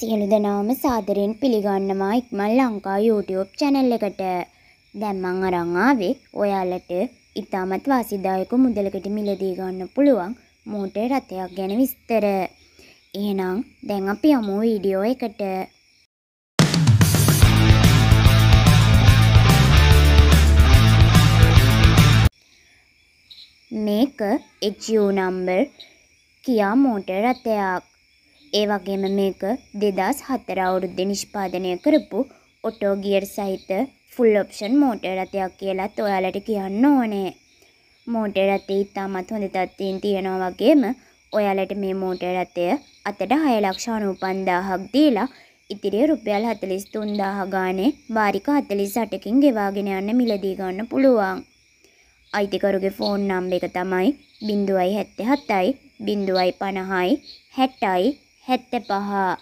සියලු දෙනාම සාදරයෙන් පිළිගන්නවා ඉක්මන් ලංකා YouTube channel එකට. දැන් මං අරන් ආවේ ඔයාලට ඉතාමත් වාසිදායක මුදලකට මිලදී ගන්න පුළුවන් මෝටර් රථයක් ගැන විස්තර. එහෙනම් දැන් අපි යමු වීඩියෝ එකට. මේක HU number කියා මෝටර් රථයක්. ඒ වගේම මේක දෙදස් හතර අවුරුද්දේ නිෂ්පාදනය කරපු ඔටෝ ගියර් සහිත ෆුල් ඔප්ෂන් මෝටර් රථයක් කියලත් ඔයාලට කියන්න ඕනේ. මෝටර් රථය ඉතාමත් හොඳ තත්ත්වයෙන් තියෙනවා වගේම ඔයාලට මේ මෝටර් රථය අතට 6,95,000ක් දීලා ඉතිරි රුපියල් 43,000 ගානේ වාරික 48කින් ගෙවාගෙන යන්න මිලදී ගන්න පුළුවන්. අයිතිකරුගේ ෆෝන් නම්බර එක තමයි 077යි 050යි 60යි hätte Baha